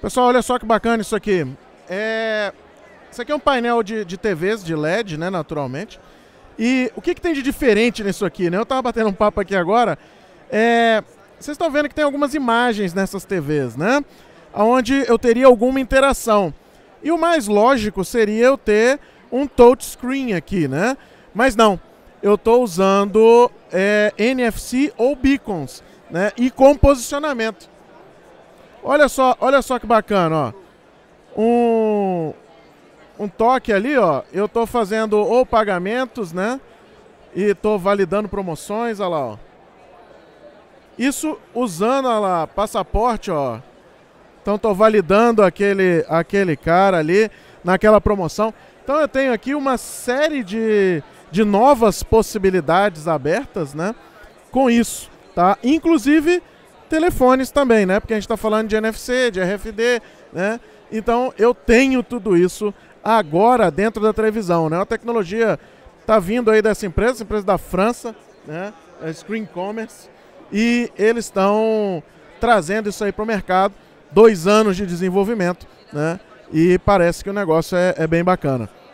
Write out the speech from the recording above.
Pessoal, olha só que bacana isso aqui. É... Isso aqui é um painel de, de TVs, de LED, né, naturalmente. E o que, que tem de diferente nisso aqui, né? Eu estava batendo um papo aqui agora. É... Vocês estão vendo que tem algumas imagens nessas TVs, né? Onde eu teria alguma interação. E o mais lógico seria eu ter um touchscreen aqui, né? Mas não, eu estou usando é, NFC ou beacons, né? E com posicionamento. Olha só, olha só que bacana, ó. Um, um toque ali, ó. Eu tô fazendo ou pagamentos, né? E tô validando promoções, olha lá, ó. Isso usando, olha lá, passaporte, ó. Então tô validando aquele, aquele cara ali naquela promoção. Então eu tenho aqui uma série de, de novas possibilidades abertas, né? Com isso, tá? Inclusive telefones também, né? Porque a gente está falando de NFC, de RFD, né? Então eu tenho tudo isso agora dentro da televisão, né? A tecnologia está vindo aí dessa empresa, essa empresa da França, né? É Screen Commerce, e eles estão trazendo isso aí para o mercado. Dois anos de desenvolvimento, né? E parece que o negócio é, é bem bacana.